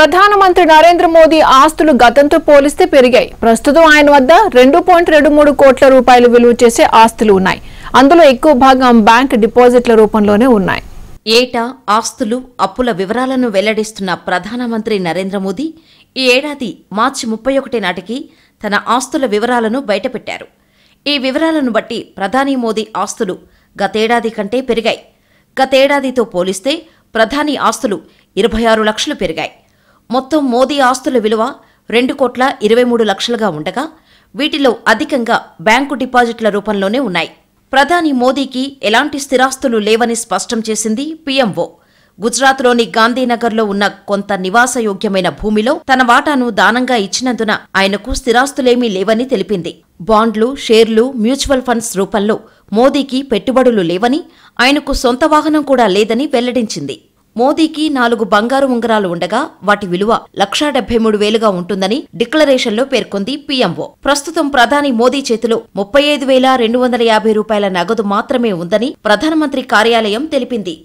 ప్రధానమంత్రి నరేంద్ర మోదీ ఆస్తులు గతంతో పోలిస్తే పెరిగాయి ప్రస్తుతం ఆయన వద్ద రెండు పాయింట్ రెండు మూడు కోట్ల రూపాయలు విలువ చేసే ఆస్తులు ఉన్నాయి అందులో ఎక్కువ భాగం బ్యాంక్ డిపాజిట్ల రూపంలోనే ఉన్నాయి ఏటా ఆస్తులు అప్పుల వివరాలను వెల్లడిస్తున్న ప్రధానమంత్రి నరేంద్ర మోదీ ఈ ఏడాది మార్చి ముప్పై ఒకటి నాటికి తన ఆస్తుల వివరాలను బయటపెట్టారు ఈ వివరాలను బట్టి ప్రధాని మోదీ ఆస్తులు గతేడాది కంటే పెరిగాయి గతేడాదితో పోలిస్తే ప్రధాని ఆస్తులు ఇరవై ఆరు లక్షలు పెరిగాయి మొత్తం మోదీ ఆస్తుల విలువ రెండు కోట్ల ఇరవై మూడు లక్షలుగా ఉండగా వీటిలో అధికంగా బ్యాంకు డిపాజిట్ల రూపంలోనే ఉన్నాయి ప్రధాని మోదీకి ఎలాంటి స్థిరాస్తులు లేవని స్పష్టం చేసింది పీఎంఓ గుజరాత్లోని గాంధీనగర్లో ఉన్న కొంత నివాసయోగ్యమైన భూమిలో తన వాటాను దానంగా ఇచ్చినందున ఆయనకు స్థిరాస్తులేమీ లేవని తెలిపింది బాండ్లు షేర్లు మ్యూచువల్ ఫండ్స్ రూపంలో మోదీకి పెట్టుబడులు లేవని ఆయనకు సొంత వాహనం కూడా లేదని వెల్లడించింది మోదీకి నాలుగు బంగారు ఉంగరాలు ఉండగా వాటి విలువ లక్షా డెబ్బై మూడు వేలుగా ఉంటుందని డిక్లరేషన్లో పేర్కొంది పీఎంఓ ప్రస్తుతం ప్రధాని మోదీ చేతిలో ముప్పై ఐదు వేల రెండు వందల యాభై రూపాయల నగదు మాత్రమే ఉందని ప్రధానమంత్రి కార్యాలయం తెలిపింది